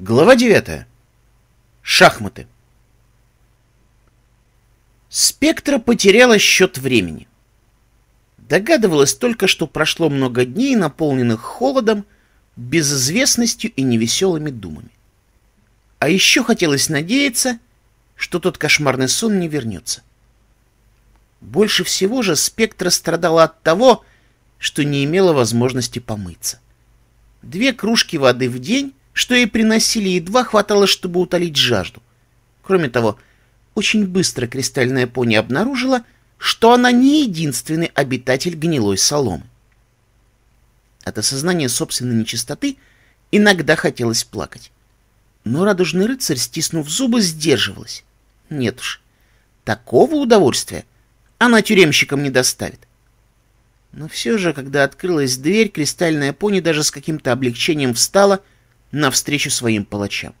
Глава 9. Шахматы. Спектра потеряла счет времени. Догадывалась только, что прошло много дней, наполненных холодом, безызвестностью и невеселыми думами. А еще хотелось надеяться, что тот кошмарный сон не вернется. Больше всего же Спектра страдала от того, что не имела возможности помыться. Две кружки воды в день что ей приносили, едва хватало, чтобы утолить жажду. Кроме того, очень быстро кристальная пони обнаружила, что она не единственный обитатель гнилой соломы. От осознания собственной нечистоты иногда хотелось плакать. Но радужный рыцарь, стиснув зубы, сдерживалась. Нет уж, такого удовольствия она тюремщикам не доставит. Но все же, когда открылась дверь, кристальная пони даже с каким-то облегчением встала — навстречу своим палачам.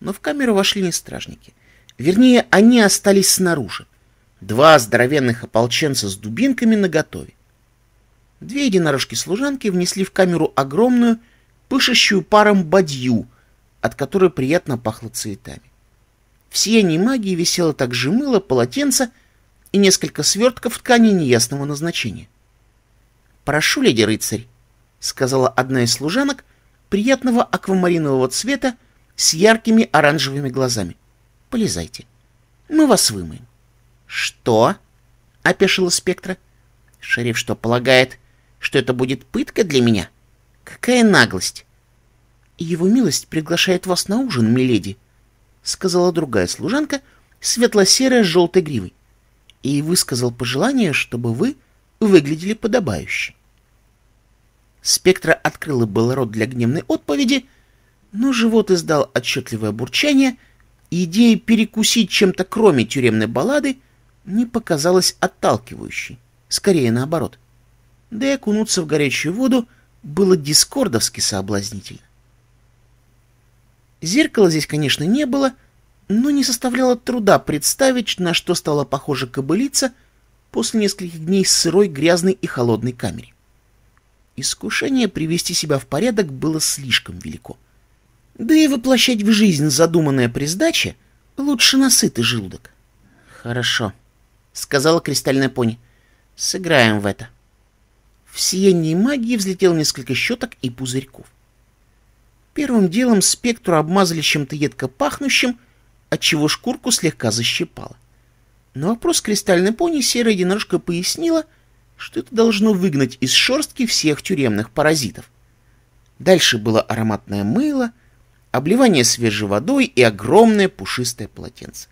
Но в камеру вошли не стражники. Вернее, они остались снаружи. Два здоровенных ополченца с дубинками наготове. Две единорожки-служанки внесли в камеру огромную, пышащую паром бадью, от которой приятно пахло цветами. В сиянии магии висело также мыло, полотенце и несколько свертков ткани неясного назначения. «Прошу, леди рыцарь», — сказала одна из служанок — приятного аквамаринового цвета с яркими оранжевыми глазами. Полезайте. Мы вас вымоем. — Что? — опешила спектра. — Шериф что, полагает, что это будет пытка для меня? Какая наглость! — Его милость приглашает вас на ужин, миледи, — сказала другая служанка, светло-серая с желтой гривой, и высказал пожелание, чтобы вы выглядели подобающе. Спектра открыла был рот для гневной отповеди, но живот издал отчетливое бурчание, и идея перекусить чем-то кроме тюремной баллады не показалась отталкивающей, скорее наоборот. Да и окунуться в горячую воду было дискордовски соблазнительно. Зеркала здесь, конечно, не было, но не составляло труда представить, на что стала похожа кобылица после нескольких дней в сырой, грязной и холодной камере. Искушение привести себя в порядок было слишком велико. Да и воплощать в жизнь задуманное при сдаче лучше насытый желудок. «Хорошо», — сказала кристальная пони. «Сыграем в это». В сиянии магии взлетело несколько щеток и пузырьков. Первым делом спектру обмазали чем-то едко пахнущим, отчего шкурку слегка защипало. На вопрос кристальной пони серая единорожка пояснила — что это должно выгнать из шерстки всех тюремных паразитов. Дальше было ароматное мыло, обливание свежей водой и огромное пушистое полотенце.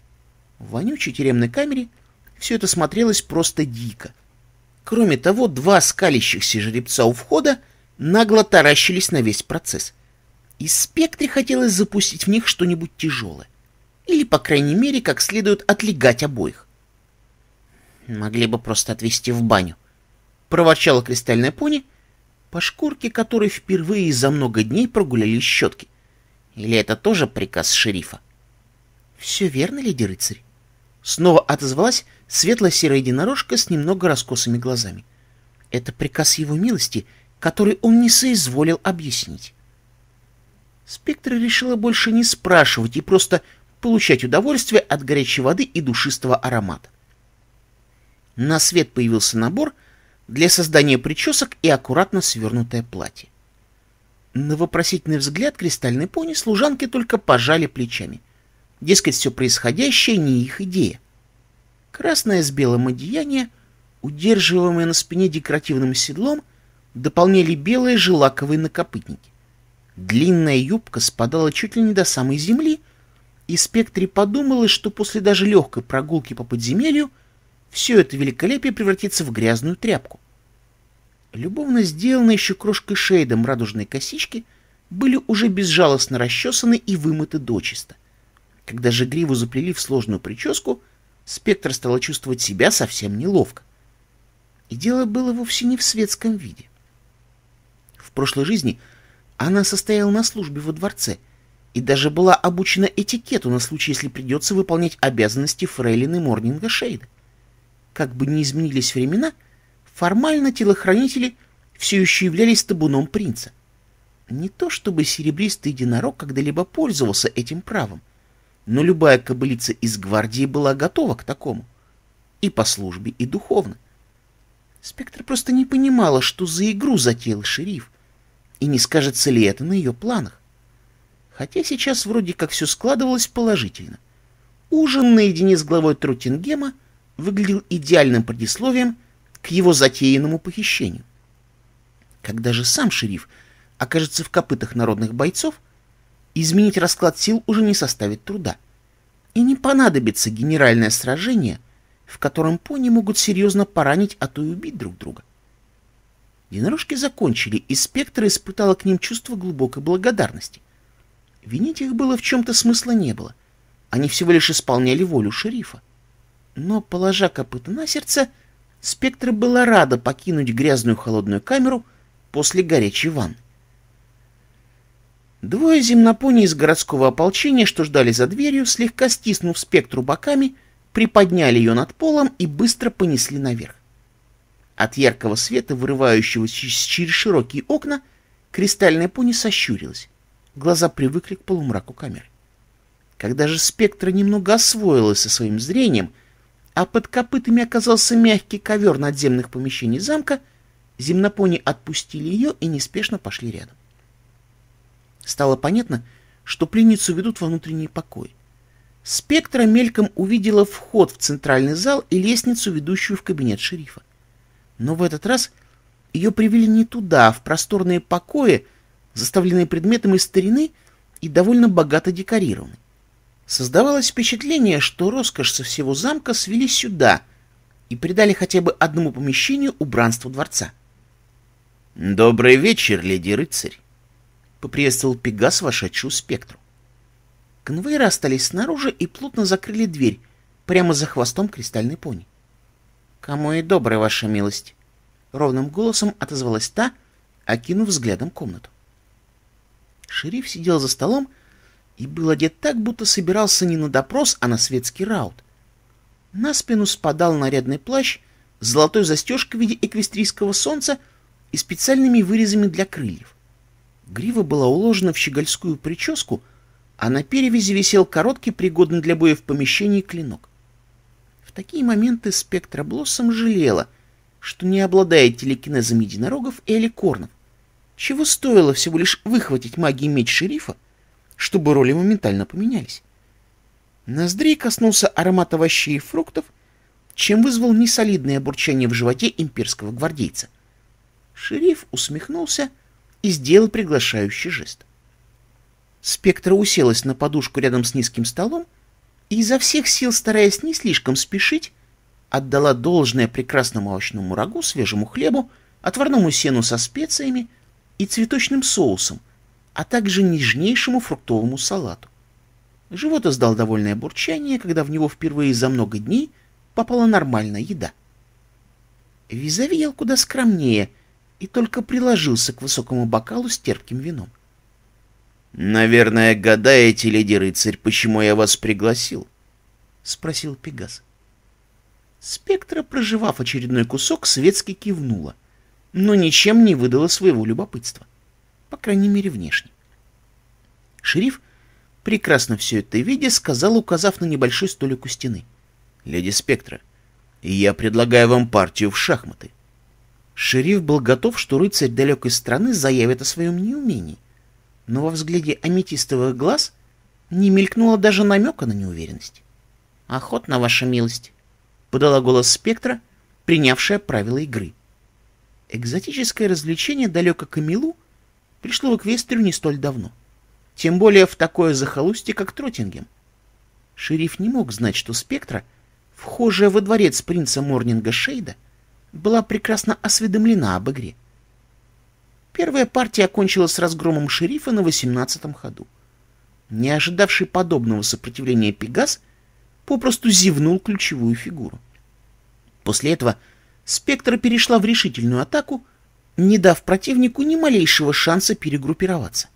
В вонючей тюремной камере все это смотрелось просто дико. Кроме того, два скалящихся жеребца у входа нагло таращились на весь процесс. И спектре хотелось запустить в них что-нибудь тяжелое. Или, по крайней мере, как следует отлегать обоих. Могли бы просто отвезти в баню, — проворчала кристальная пони, по шкурке которой впервые за много дней прогуляли щетки. Или это тоже приказ шерифа? «Все верно, леди рыцарь?» Снова отозвалась светло-серая единорожка с немного раскосыми глазами. «Это приказ его милости, который он не соизволил объяснить». Спектра решила больше не спрашивать и просто получать удовольствие от горячей воды и душистого аромата. На свет появился набор для создания причесок и аккуратно свернутое платье. На вопросительный взгляд кристальной пони служанки только пожали плечами. Дескать, все происходящее не их идея. Красное с белым одеяние, удерживаемое на спине декоративным седлом, дополняли белые желаковые накопытники. Длинная юбка спадала чуть ли не до самой земли, и Спектри подумала, что после даже легкой прогулки по подземелью — все это великолепие превратится в грязную тряпку. Любовно сделанные еще крошкой шейдом радужные косички были уже безжалостно расчесаны и вымыты дочисто. Когда же гриву заплели в сложную прическу, спектр стала чувствовать себя совсем неловко. И дело было вовсе не в светском виде. В прошлой жизни она состояла на службе во дворце и даже была обучена этикету на случай, если придется выполнять обязанности фрейлины Морнинга Шейда. Как бы ни изменились времена, формально телохранители все еще являлись табуном принца. Не то чтобы серебристый единорог когда-либо пользовался этим правом, но любая кобылица из гвардии была готова к такому. И по службе, и духовно. Спектр просто не понимала, что за игру затеял шериф, и не скажется ли это на ее планах. Хотя сейчас вроде как все складывалось положительно. Ужин наедине с главой Трутингема — выглядел идеальным предисловием к его затеянному похищению. Когда же сам шериф окажется в копытах народных бойцов, изменить расклад сил уже не составит труда. И не понадобится генеральное сражение, в котором пони могут серьезно поранить, а то и убить друг друга. Единорожки закончили, и Спектр испытала к ним чувство глубокой благодарности. Винить их было в чем-то смысла не было. Они всего лишь исполняли волю шерифа но, положа копыта на сердце, Спектра была рада покинуть грязную холодную камеру после горячей ван. Двое земнопони из городского ополчения, что ждали за дверью, слегка стиснув спектру боками, приподняли ее над полом и быстро понесли наверх. От яркого света, вырывающегося через широкие окна, кристальная пони сощурилась. Глаза привыкли к полумраку камеры. Когда же спектра немного освоилась со своим зрением — а под копытами оказался мягкий ковер надземных помещений замка, земнопони отпустили ее и неспешно пошли рядом. Стало понятно, что пленницу ведут во внутренний покой. Спектра мельком увидела вход в центральный зал и лестницу, ведущую в кабинет шерифа. Но в этот раз ее привели не туда, а в просторные покои, заставленные предметами старины и довольно богато декорированные. Создавалось впечатление, что роскошь со всего замка свели сюда и придали хотя бы одному помещению убранство дворца. «Добрый вечер, леди рыцарь!» — поприветствовал Пегас вошедшую спектру. Конвейеры остались снаружи и плотно закрыли дверь, прямо за хвостом кристальной пони. «Кому и добрая ваша милость!» — ровным голосом отозвалась та, окинув взглядом комнату. Шериф сидел за столом, — и был одет так, будто собирался не на допрос, а на светский раут. На спину спадал нарядный плащ, золотой застежкой в виде эквестрийского солнца и специальными вырезами для крыльев. Грива была уложена в щегольскую прическу, а на перевязи висел короткий, пригодный для боя в помещении клинок. В такие моменты Спектра Блоссом жалела, что не обладает телекинезом единорогов или эликорнов, чего стоило всего лишь выхватить магии меч шерифа чтобы роли моментально поменялись. Ноздрей коснулся аромат овощей и фруктов, чем вызвал несолидное бурчание в животе имперского гвардейца. Шериф усмехнулся и сделал приглашающий жест. Спектра уселась на подушку рядом с низким столом и изо всех сил, стараясь не слишком спешить, отдала должное прекрасному овощному рагу, свежему хлебу, отварному сену со специями и цветочным соусом — а также нежнейшему фруктовому салату. Живот издал довольное бурчание, когда в него впервые за много дней попала нормальная еда. Визави ел куда скромнее и только приложился к высокому бокалу с терпким вином. «Наверное, гадаете, леди-рыцарь, почему я вас пригласил?» — спросил Пегас. Спектра, проживав очередной кусок, светски кивнула, но ничем не выдала своего любопытства по крайней мере, внешне. Шериф, прекрасно все это видя, сказал, указав на небольшой столик у стены. «Леди Спектра, я предлагаю вам партию в шахматы». Шериф был готов, что рыцарь далекой страны заявит о своем неумении, но во взгляде аметистовых глаз не мелькнуло даже намека на неуверенность. «Охотно, ваша милость», — подала голос Спектра, принявшая правила игры. Экзотическое развлечение далеко Камилу пришло в Эквестрию не столь давно. Тем более в такое захолустье, как Тротингем. Шериф не мог знать, что Спектра, вхожая во дворец принца Морнинга Шейда, была прекрасно осведомлена об игре. Первая партия окончилась разгромом шерифа на восемнадцатом ходу. Не ожидавший подобного сопротивления Пегас попросту зевнул ключевую фигуру. После этого Спектра перешла в решительную атаку, не дав противнику ни малейшего шанса перегруппироваться.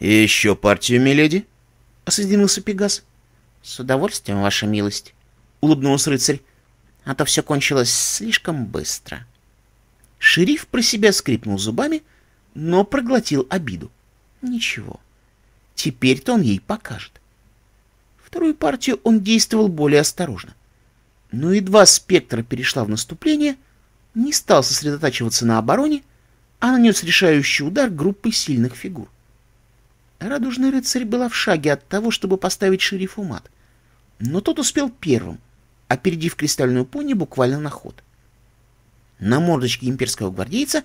«Еще партию, миледи?» — осоединился Пегас. «С удовольствием, ваша милость», — улыбнулся рыцарь. «А то все кончилось слишком быстро». Шериф про себя скрипнул зубами, но проглотил обиду. Ничего. Теперь-то он ей покажет. Вторую партию он действовал более осторожно. Но едва спектра перешла в наступление — не стал сосредотачиваться на обороне, а нанес решающий удар группы сильных фигур. Радужный рыцарь была в шаге от того, чтобы поставить шерифу мат, но тот успел первым, опередив кристальную пони буквально на ход. На мордочке имперского гвардейца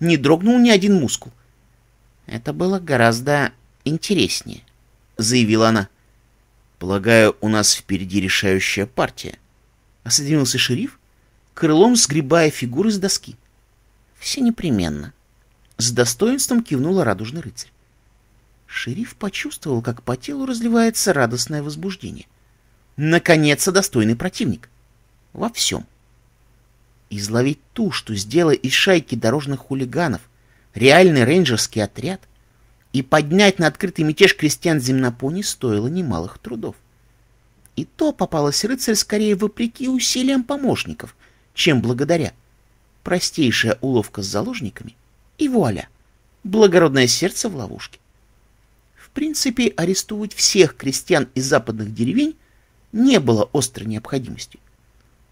не дрогнул ни один мускул. «Это было гораздо интереснее», — заявила она. «Полагаю, у нас впереди решающая партия», — осоединился шериф, крылом сгребая фигуры с доски. Все непременно. С достоинством кивнула радужный рыцарь. Шериф почувствовал, как по телу разливается радостное возбуждение. Наконец-то достойный противник. Во всем. Изловить ту, что сделала из шайки дорожных хулиганов, реальный рейнджерский отряд, и поднять на открытый мятеж крестьян земнопони стоило немалых трудов. И то попалась рыцарь скорее вопреки усилиям помощников, чем благодаря. Простейшая уловка с заложниками и вуаля, благородное сердце в ловушке. В принципе, арестовывать всех крестьян из западных деревень не было острой необходимости.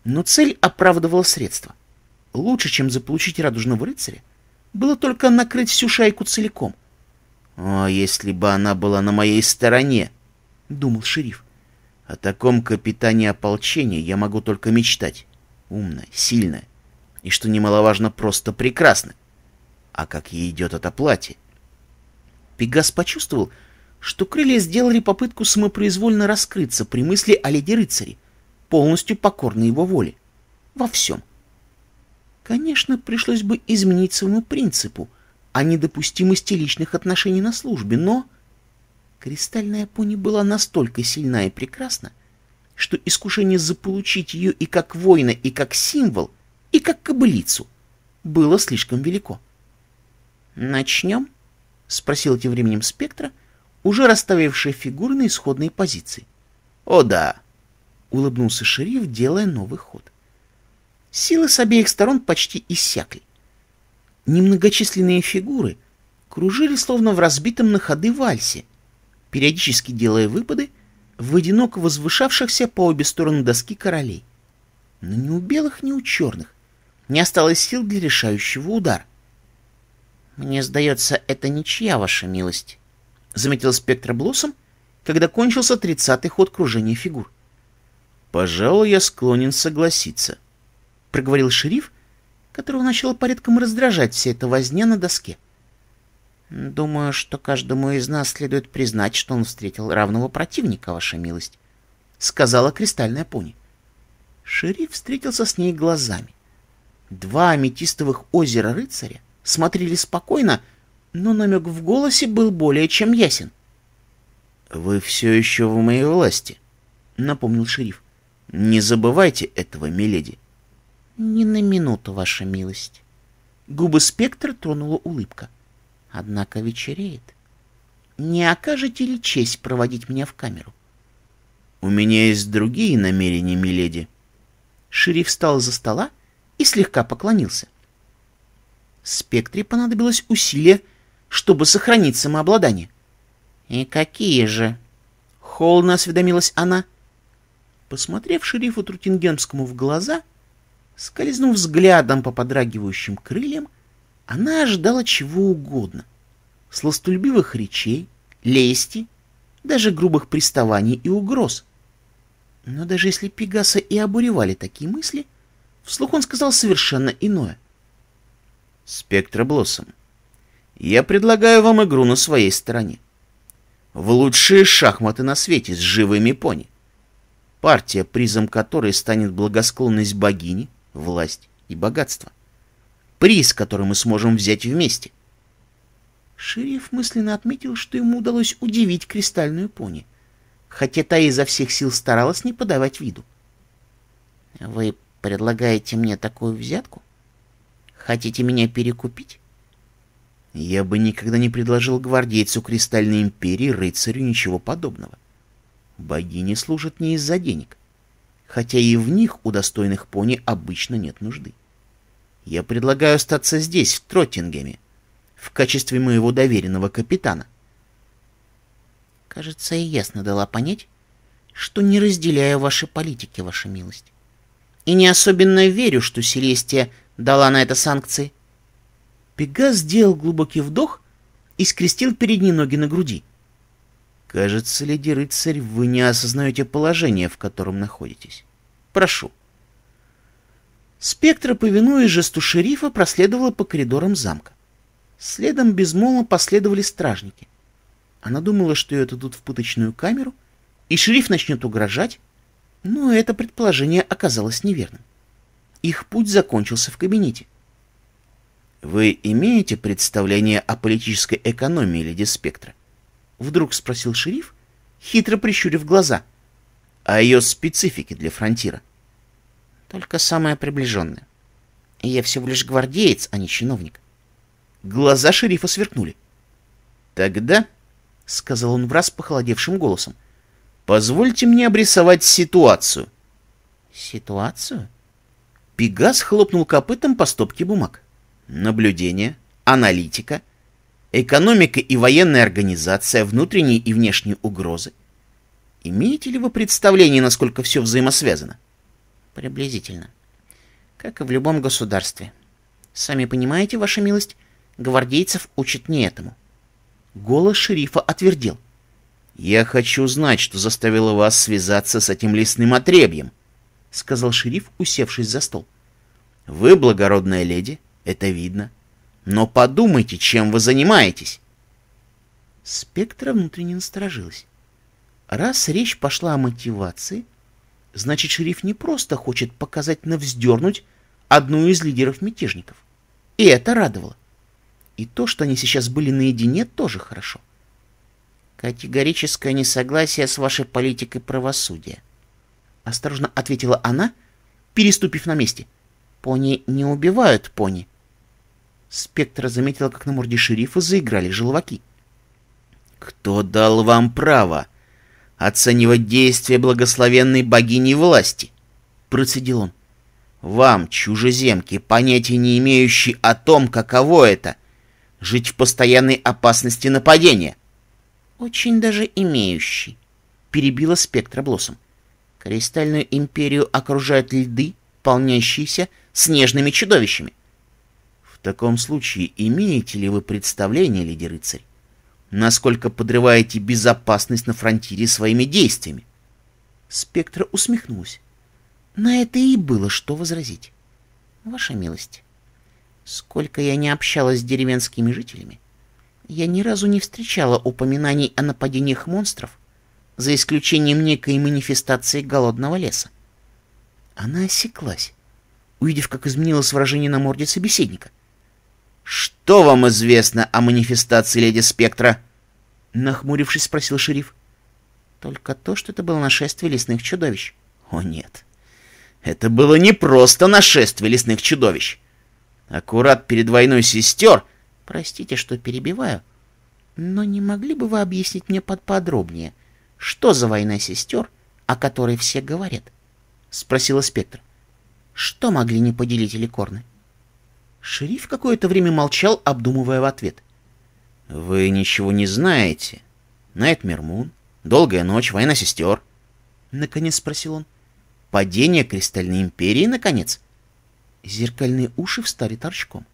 Но цель оправдывала средства. Лучше, чем заполучить радужного рыцаря, было только накрыть всю шайку целиком. «О, если бы она была на моей стороне!» — думал шериф. «О таком капитане ополчения я могу только мечтать» умно, сильно и, что немаловажно, просто прекрасно. А как ей идет это платье? Пегас почувствовал, что крылья сделали попытку самопроизвольно раскрыться при мысли о леди рыцаре, полностью покорной его воле. Во всем. Конечно, пришлось бы изменить своему принципу о недопустимости личных отношений на службе, но... Кристальная пони была настолько сильна и прекрасна, что искушение заполучить ее и как воина, и как символ, и как кобылицу было слишком велико. «Начнем?» — спросил тем временем спектра, уже расставивший фигуры на исходные позиции. «О да!» — улыбнулся шериф, делая новый ход. Силы с обеих сторон почти иссякли. Немногочисленные фигуры кружили словно в разбитом на ходы вальсе, периодически делая выпады — в одиноко возвышавшихся по обе стороны доски королей. Но ни у белых, ни у черных не осталось сил для решающего удара. «Мне сдается, это ничья, ваша милость», — заметил спектр Блоссом, когда кончился тридцатый ход кружения фигур. «Пожалуй, я склонен согласиться», — проговорил шериф, которого начало порядком раздражать вся эта возня на доске. — Думаю, что каждому из нас следует признать, что он встретил равного противника, ваша милость, — сказала кристальная пони. Шериф встретился с ней глазами. Два аметистовых озера рыцаря смотрели спокойно, но намек в голосе был более чем ясен. «Вы все еще в моей власти», — напомнил шериф. «Не забывайте этого, миледи». «Ни на минуту, ваша милость». Губы спектра тронула улыбка. — Однако вечереет. Не окажете ли честь проводить меня в камеру? У меня есть другие намерения, миледи. Шериф встал за стола и слегка поклонился. Спектре понадобилось усилие, чтобы сохранить самообладание. «И какие же?» — холодно осведомилась она. Посмотрев шерифу Трутингемскому в глаза, скользнув взглядом по подрагивающим крыльям, она ожидала чего угодно. Сластульбивых речей, лести, даже грубых приставаний и угроз. Но даже если Пегаса и обуревали такие мысли, вслух он сказал совершенно иное. «Спектра Блоссом, я предлагаю вам игру на своей стороне. В лучшие шахматы на свете с живыми пони. Партия, призом которой станет благосклонность богини, власть и богатство приз, который мы сможем взять вместе. Шериф мысленно отметил, что ему удалось удивить кристальную пони, хотя та изо всех сил старалась не подавать виду. «Вы предлагаете мне такую взятку? Хотите меня перекупить?» Я бы никогда не предложил гвардейцу Кристальной Империи рыцарю ничего подобного. Богини служат не из-за денег, хотя и в них у достойных пони обычно нет нужды я предлагаю остаться здесь, в Троттингеме, в качестве моего доверенного капитана. Кажется, я ясно дала понять, что не разделяю ваши политики, ваша милость. И не особенно верю, что Селестия дала на это санкции. Пегас сделал глубокий вдох и скрестил передние ноги на груди. Кажется, леди рыцарь, вы не осознаете положение, в котором находитесь. Прошу, Спектра, повинуясь жесту шерифа, проследовала по коридорам замка. Следом безмолвно последовали стражники. Она думала, что ее отдадут в пыточную камеру, и шериф начнет угрожать, но это предположение оказалось неверным. Их путь закончился в кабинете. «Вы имеете представление о политической экономии, леди Спектра?» Вдруг спросил шериф, хитро прищурив глаза. «О ее специфике для фронтира» только самое приближенное. Я всего лишь гвардеец, а не чиновник. Глаза шерифа сверкнули. «Тогда», — сказал он враз похолодевшим голосом, — «позвольте мне обрисовать ситуацию». «Ситуацию?» Пегас хлопнул копытом по стопке бумаг. «Наблюдение, аналитика, экономика и военная организация, внутренние и внешние угрозы. Имеете ли вы представление, насколько все взаимосвязано?» Приблизительно. Как и в любом государстве. Сами понимаете, ваша милость, гвардейцев учат не этому. Голос шерифа отвердел. «Я хочу знать, что заставило вас связаться с этим лесным отребьем», — сказал шериф, усевшись за стол. «Вы, благородная леди, это видно. Но подумайте, чем вы занимаетесь». Спектра внутренне насторожилась. Раз речь пошла о мотивации, — Значит, шериф не просто хочет показать вздернуть одну из лидеров мятежников. И это радовало. И то, что они сейчас были наедине, тоже хорошо. «Категорическое несогласие с вашей политикой правосудия», — осторожно ответила она, переступив на месте. «Пони не убивают пони». Спектра заметила, как на морде шерифа заиграли желваки. «Кто дал вам право?» оценивать действия благословенной богини власти», — процедил он. «Вам, чужеземки, понятия не имеющие о том, каково это — жить в постоянной опасности нападения». «Очень даже имеющий», — перебила спектра Блоссом. «Кристальную империю окружают льды, полнящиеся снежными чудовищами». «В таком случае имеете ли вы представление, леди рыцарь, насколько подрываете безопасность на фронтире своими действиями. Спектра усмехнулась. На это и было что возразить. Ваша милость, сколько я не общалась с деревенскими жителями, я ни разу не встречала упоминаний о нападениях монстров, за исключением некой манифестации голодного леса. Она осеклась, увидев, как изменилось выражение на морде собеседника. «Что вам известно о манифестации леди Спектра?» — нахмурившись, спросил шериф. «Только то, что это было нашествие лесных чудовищ». «О нет, это было не просто нашествие лесных чудовищ. Аккурат перед войной сестер...» «Простите, что перебиваю, но не могли бы вы объяснить мне подподробнее, что за война сестер, о которой все говорят?» — спросила Спектр. «Что могли не поделить Эликорны?» Шериф какое-то время молчал, обдумывая в ответ. «Вы ничего не знаете. Найт Мермун, долгая ночь, война сестер». Наконец спросил он. «Падение Кристальной Империи, наконец?» Зеркальные уши встали торчком.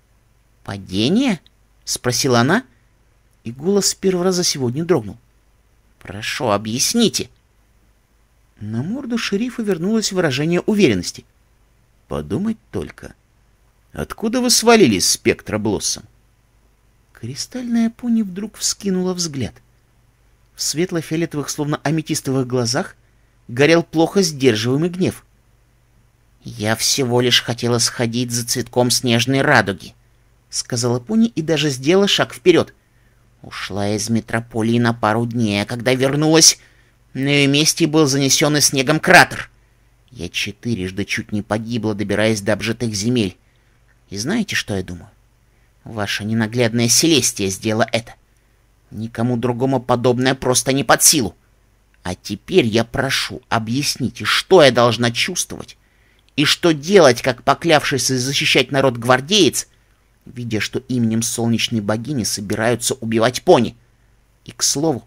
«Падение?» — спросила она, и голос с первого раза сегодня дрогнул. «Прошу, объясните!» На морду шерифа вернулось выражение уверенности. «Подумать только!» Откуда вы свалились, Спектра Блоссом?» Кристальная пони вдруг вскинула взгляд. В светло-фиолетовых, словно аметистовых глазах горел плохо сдерживаемый гнев. «Я всего лишь хотела сходить за цветком снежной радуги», — сказала Пуни и даже сделала шаг вперед. Ушла из метрополии на пару дней, а когда вернулась, на ее месте был занесенный снегом кратер. Я четырежды чуть не погибла, добираясь до обжитых земель. И знаете, что я думаю? Ваша ненаглядная Селестия сделала это. Никому другому подобное просто не под силу. А теперь я прошу, объясните, что я должна чувствовать и что делать, как поклявшийся защищать народ гвардеец, видя, что именем солнечной богини собираются убивать пони. И, к слову,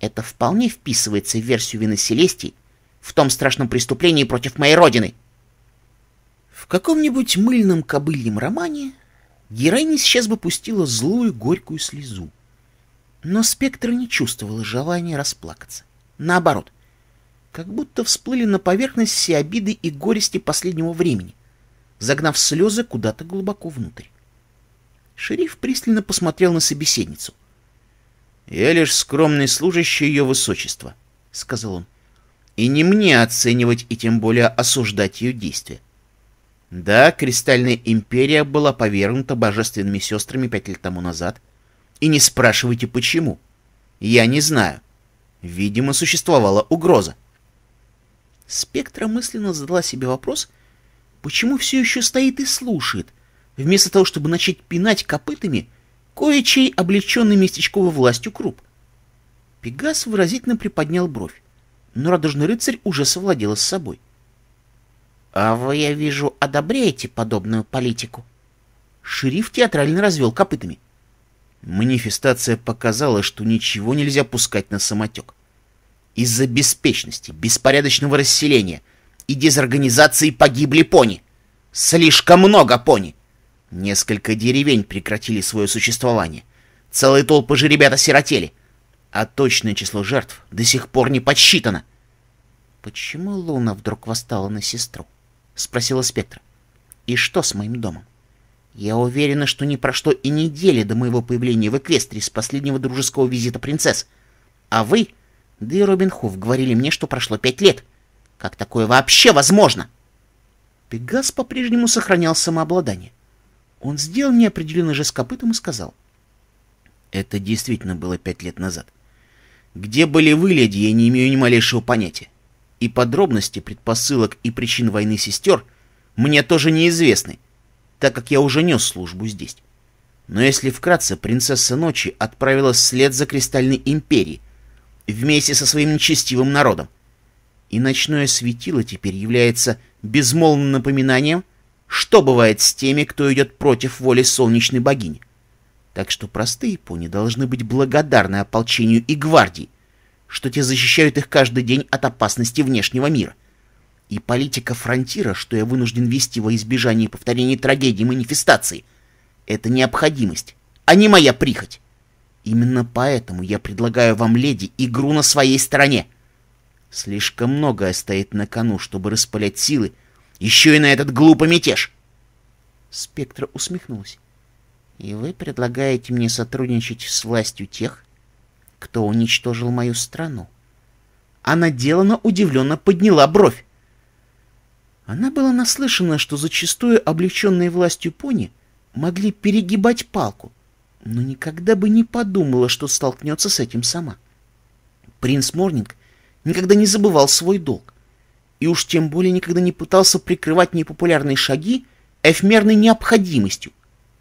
это вполне вписывается в версию вины Селестии в том страшном преступлении против моей родины — каком-нибудь мыльном кобыльем романе героиня сейчас бы пустила злую горькую слезу. Но Спектр не чувствовала желания расплакаться. Наоборот, как будто всплыли на поверхность все обиды и горести последнего времени, загнав слезы куда-то глубоко внутрь. Шериф пристально посмотрел на собеседницу. «Я лишь скромный служащий ее высочества», — сказал он. «И не мне оценивать и тем более осуждать ее действия. Да, Кристальная Империя была повернута божественными сестрами пять лет тому назад. И не спрашивайте, почему. Я не знаю. Видимо, существовала угроза. Спектра мысленно задала себе вопрос, почему все еще стоит и слушает, вместо того, чтобы начать пинать копытами кое-чей облеченный местечковой властью круп. Пегас выразительно приподнял бровь, но радужный рыцарь уже совладела с собой. — «А вы, я вижу, одобряете подобную политику?» Шериф театрально развел копытами. Манифестация показала, что ничего нельзя пускать на самотек. Из-за беспечности, беспорядочного расселения и дезорганизации погибли пони. Слишком много пони. Несколько деревень прекратили свое существование. Целые толпы же ребята сиротели. А точное число жертв до сих пор не подсчитано. Почему Луна вдруг восстала на сестру? — спросила Спектр. «И что с моим домом?» «Я уверена, что не прошло и недели до моего появления в Эквестрии с последнего дружеского визита принцесс. А вы, да и Робин Хуф, говорили мне, что прошло пять лет. Как такое вообще возможно?» Пегас по-прежнему сохранял самообладание. Он сделал неопределенный жест копытом и сказал. «Это действительно было пять лет назад. Где были вы, леди, я не имею ни малейшего понятия и подробности предпосылок и причин войны сестер мне тоже неизвестны, так как я уже нес службу здесь. Но если вкратце, принцесса ночи отправилась след за Кристальной империей, вместе со своим нечестивым народом. И ночное светило теперь является безмолвным напоминанием, что бывает с теми, кто идет против воли солнечной богини. Так что простые пони должны быть благодарны ополчению и гвардии, что те защищают их каждый день от опасности внешнего мира. И политика фронтира, что я вынужден вести во избежание повторения трагедии манифестации, это необходимость, а не моя прихоть. Именно поэтому я предлагаю вам, леди, игру на своей стороне. Слишком многое стоит на кону, чтобы распылять силы, еще и на этот глупый мятеж. Спектра усмехнулась. И вы предлагаете мне сотрудничать с властью тех, кто уничтожил мою страну. Она делано удивленно подняла бровь. Она была наслышана, что зачастую облегченные властью пони могли перегибать палку, но никогда бы не подумала, что столкнется с этим сама. Принц Морнинг никогда не забывал свой долг, и уж тем более никогда не пытался прикрывать непопулярные шаги эфемерной необходимостью,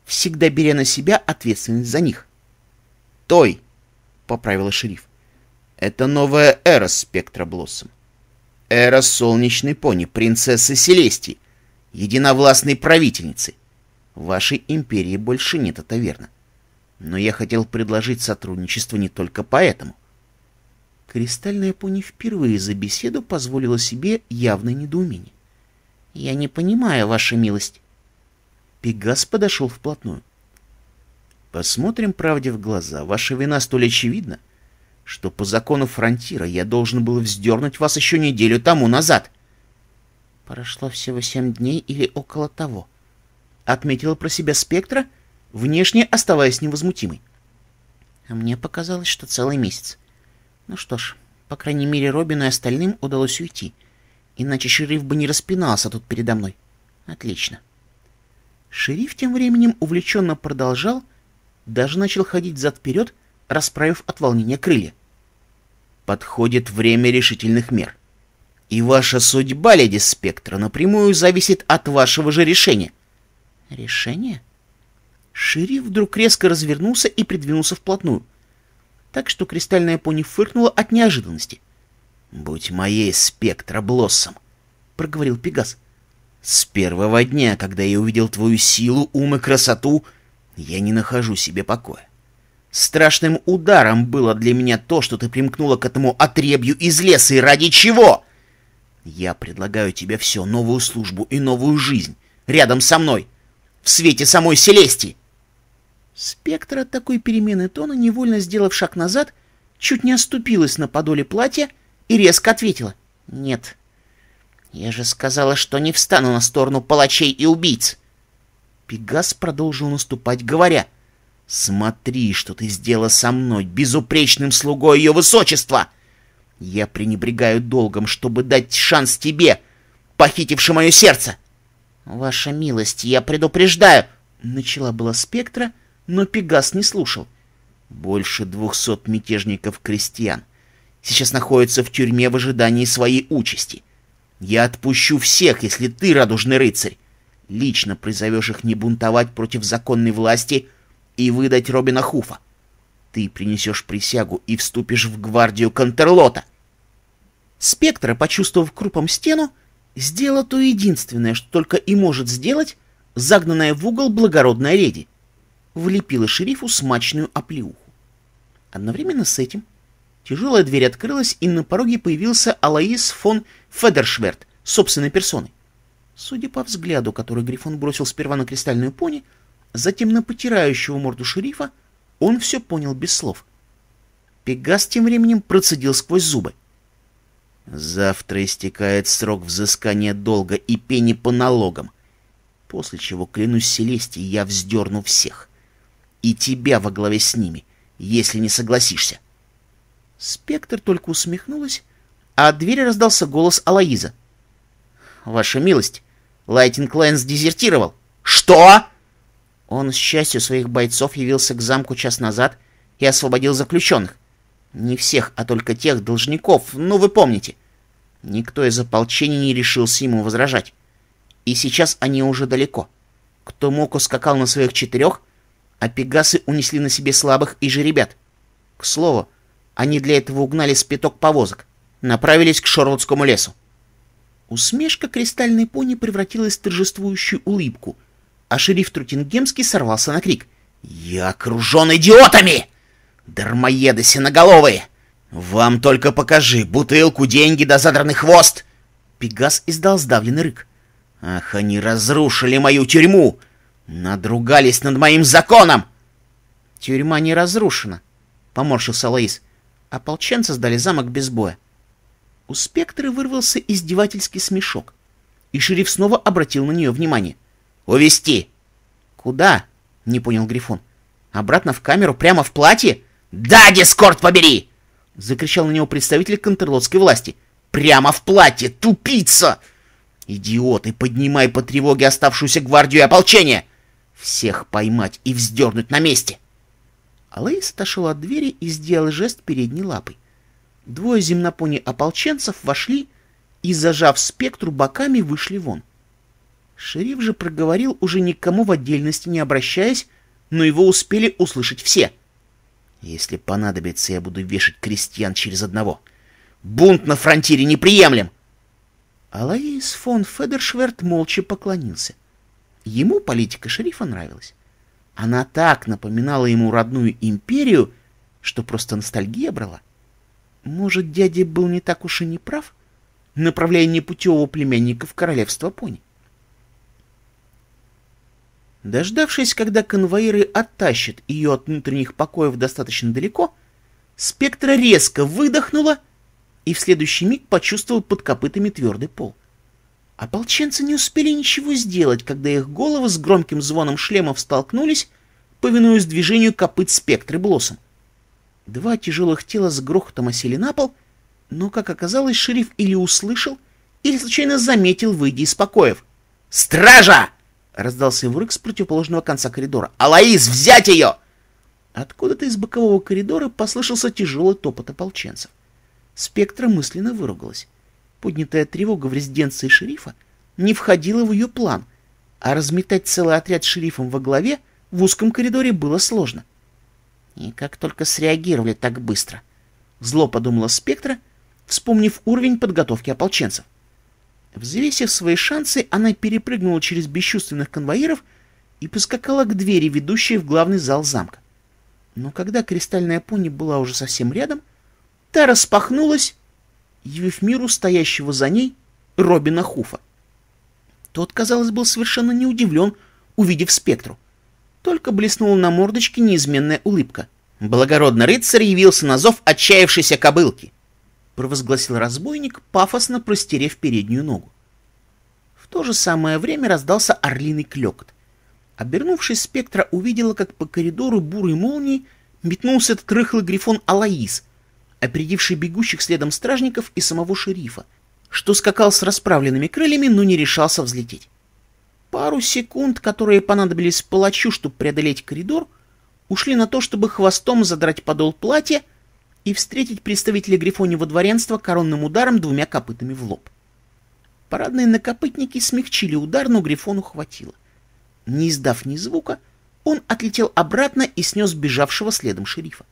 всегда беря на себя ответственность за них. Той, поправила шериф. «Это новая эра Спектра Блоссом. Эра Солнечной Пони, принцессы Селестии, единовластной правительницы. В вашей империи больше нет, это верно. Но я хотел предложить сотрудничество не только поэтому». Кристальная Пони впервые за беседу позволила себе явное недоумение. «Я не понимаю, ваша милость». Пегас подошел вплотную. Посмотрим правде в глаза. Ваша вина столь очевидна, что по закону фронтира я должен был вздернуть вас еще неделю тому назад. Прошло всего семь дней или около того. Отметила про себя спектра, внешне оставаясь невозмутимой. А мне показалось, что целый месяц. Ну что ж, по крайней мере, Робину и остальным удалось уйти. Иначе шериф бы не распинался тут передо мной. Отлично. Шериф тем временем увлеченно продолжал даже начал ходить зад-вперед, расправив от волнения крылья. Подходит время решительных мер. И ваша судьба, леди Спектра, напрямую зависит от вашего же решения. Решение? Шири вдруг резко развернулся и придвинулся вплотную, так что кристальная пони фыркнула от неожиданности. «Будь моей, Спектра Блоссом!» — проговорил Пегас. «С первого дня, когда я увидел твою силу, ум и красоту, — я не нахожу себе покоя. Страшным ударом было для меня то, что ты примкнула к этому отребью из леса, и ради чего? Я предлагаю тебе все, новую службу и новую жизнь, рядом со мной, в свете самой Селести. Спектр от такой перемены тона, невольно сделав шаг назад, чуть не оступилась на подоле платья и резко ответила. «Нет, я же сказала, что не встану на сторону палачей и убийц!» Пегас продолжил наступать, говоря, «Смотри, что ты сделала со мной, безупречным слугой ее высочества! Я пренебрегаю долгом, чтобы дать шанс тебе, похитивши мое сердце!» «Ваша милость, я предупреждаю!» Начала была спектра, но Пегас не слушал. Больше двухсот мятежников-крестьян сейчас находятся в тюрьме в ожидании своей участи. Я отпущу всех, если ты, радужный рыцарь, лично призовешь их не бунтовать против законной власти и выдать Робина Хуфа. Ты принесешь присягу и вступишь в гвардию Контерлота. Спектра, почувствовав крупом стену, сделала то единственное, что только и может сделать, загнанная в угол благородная леди. Влепила шерифу смачную оплеуху. Одновременно с этим тяжелая дверь открылась, и на пороге появился Алаис фон Федершверт собственной персоной. Судя по взгляду, который Грифон бросил сперва на кристальную пони, затем на потирающего морду шерифа, он все понял без слов. Пегас тем временем процедил сквозь зубы. Завтра истекает срок взыскания долга и пени по налогам, после чего, клянусь Селестии, я вздерну всех. И тебя во главе с ними, если не согласишься. Спектр только усмехнулась, а от двери раздался голос Алаиза — ваша милость, Лайтинг Лэнс дезертировал. Что? Он с частью своих бойцов явился к замку час назад и освободил заключенных. Не всех, а только тех должников, ну вы помните. Никто из ополчения не решился ему возражать. И сейчас они уже далеко. Кто мог, ускакал на своих четырех, а пегасы унесли на себе слабых и же ребят. К слову, они для этого угнали спиток повозок, направились к Шорлотскому лесу. Усмешка кристальной пони превратилась в торжествующую улыбку, а шериф Трутингемский сорвался на крик. «Я окружен идиотами! Дармоеды синоголовые! Вам только покажи бутылку, деньги да задранный хвост!» Пегас издал сдавленный рык. «Ах, они разрушили мою тюрьму! Надругались над моим законом!» «Тюрьма не разрушена», — поморщился Лаис. «Ополченцы сдали замок без боя. У спектра вырвался издевательский смешок, и шериф снова обратил на нее внимание. «Увести!» «Куда?» — не понял Грифон. «Обратно в камеру, прямо в платье?» «Да, Дискорд побери!» — закричал на него представитель контрлотской власти. «Прямо в платье, тупица!» «Идиоты, поднимай по тревоге оставшуюся гвардию и ополчение!» «Всех поймать и вздернуть на месте!» Алэйс отошел от двери и сделал жест передней лапой. Двое земнопони-ополченцев вошли и, зажав спектру боками, вышли вон. Шериф же проговорил, уже никому в отдельности не обращаясь, но его успели услышать все. «Если понадобится, я буду вешать крестьян через одного. Бунт на фронтире неприемлем!» Алаис фон Федершверт молча поклонился. Ему политика шерифа нравилась. Она так напоминала ему родную империю, что просто ностальгия брала. — может, дядя был не так уж и не прав, направляя непутевого племянника в королевство пони? Дождавшись, когда конвоиры оттащат ее от внутренних покоев достаточно далеко, спектра резко выдохнула и в следующий миг почувствовал под копытами твердый пол. Ополченцы не успели ничего сделать, когда их головы с громким звоном шлемов столкнулись, повинуясь движению копыт спектры блоссом. Два тяжелых тела с грохотом осели на пол, но, как оказалось, шериф или услышал, или случайно заметил, выйдя из покоев. «Стража!» — раздался его рык с противоположного конца коридора. «Алаис, взять ее!» Откуда-то из бокового коридора послышался тяжелый топот ополченцев. Спектра мысленно выругалась. Поднятая тревога в резиденции шерифа не входила в ее план, а разметать целый отряд шерифом во главе в узком коридоре было сложно. И как только среагировали так быстро. Зло подумала Спектра, вспомнив уровень подготовки ополченцев. Взвесив свои шансы, она перепрыгнула через бесчувственных конвоиров и поскакала к двери, ведущей в главный зал замка. Но когда кристальная пони была уже совсем рядом, та распахнулась, явив миру стоящего за ней Робина Хуфа. Тот, казалось, был совершенно не удивлен, увидев спектру. Только блеснула на мордочке неизменная улыбка. Благородный рыцарь явился на зов отчаявшейся кобылки. Провозгласил разбойник, пафосно простерев переднюю ногу. В то же самое время раздался орлиный клёкот. Обернувшись, спектра увидела, как по коридору бурой молнии метнулся этот рыхлый грифон Алаис, опередивший бегущих следом стражников и самого шерифа, что скакал с расправленными крыльями, но не решался взлететь. Пару секунд, которые понадобились палачу, чтобы преодолеть коридор, ушли на то, чтобы хвостом задрать подол платья и встретить представителя грифоньего дворянства коронным ударом двумя копытами в лоб. Парадные накопытники смягчили удар, но грифону хватило. Не издав ни звука, он отлетел обратно и снес бежавшего следом шерифа.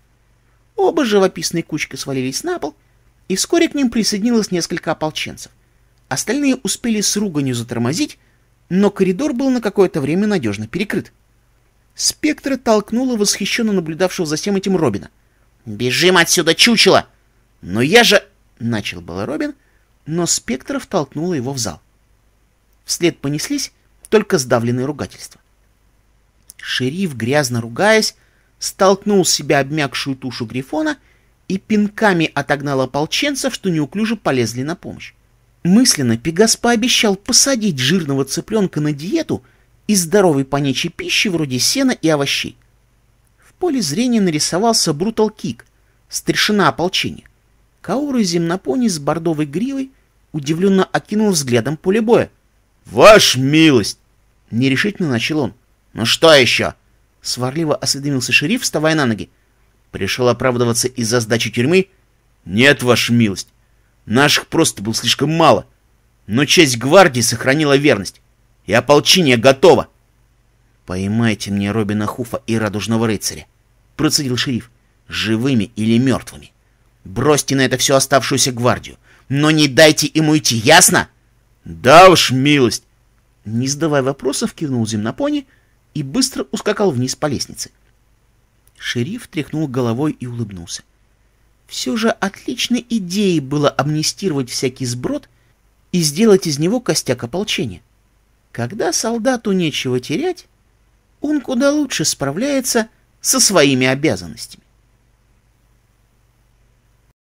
Оба живописные кучки свалились на пол, и вскоре к ним присоединилось несколько ополченцев. Остальные успели с руганью затормозить, но коридор был на какое-то время надежно перекрыт. Спектра толкнула восхищенно наблюдавшего за всем этим Робина. «Бежим отсюда, чучело!» «Но я же...» — начал было Робин, но Спектра втолкнула его в зал. Вслед понеслись только сдавленные ругательства. Шериф, грязно ругаясь, столкнул с себя обмякшую тушу Грифона и пинками отогнал ополченцев, что неуклюже полезли на помощь. Мысленно Пегас пообещал посадить жирного цыпленка на диету из здоровой поничьей пищи вроде сена и овощей. В поле зрения нарисовался Брутал Кик, старшина ополчения. Кауры земнопони с бордовой гривой удивленно окинул взглядом поле боя. «Ваш милость!» — нерешительно начал он. «Ну что еще?» — сварливо осведомился шериф, вставая на ноги. «Пришел оправдываться из-за сдачи тюрьмы?» «Нет, ваша милость. Наших просто было слишком мало. Но часть гвардии сохранила верность. И ополчение готово. «Поймайте мне Робина Хуфа и Радужного Рыцаря», — процедил шериф. «Живыми или мертвыми. Бросьте на это всю оставшуюся гвардию, но не дайте им уйти, ясно?» «Да уж, милость!» Не задавая вопросов, кивнул земнопони и быстро ускакал вниз по лестнице. Шериф тряхнул головой и улыбнулся. Все же отличной идеей было амнистировать всякий сброд и сделать из него костяк ополчения. Когда солдату нечего терять, он куда лучше справляется со своими обязанностями.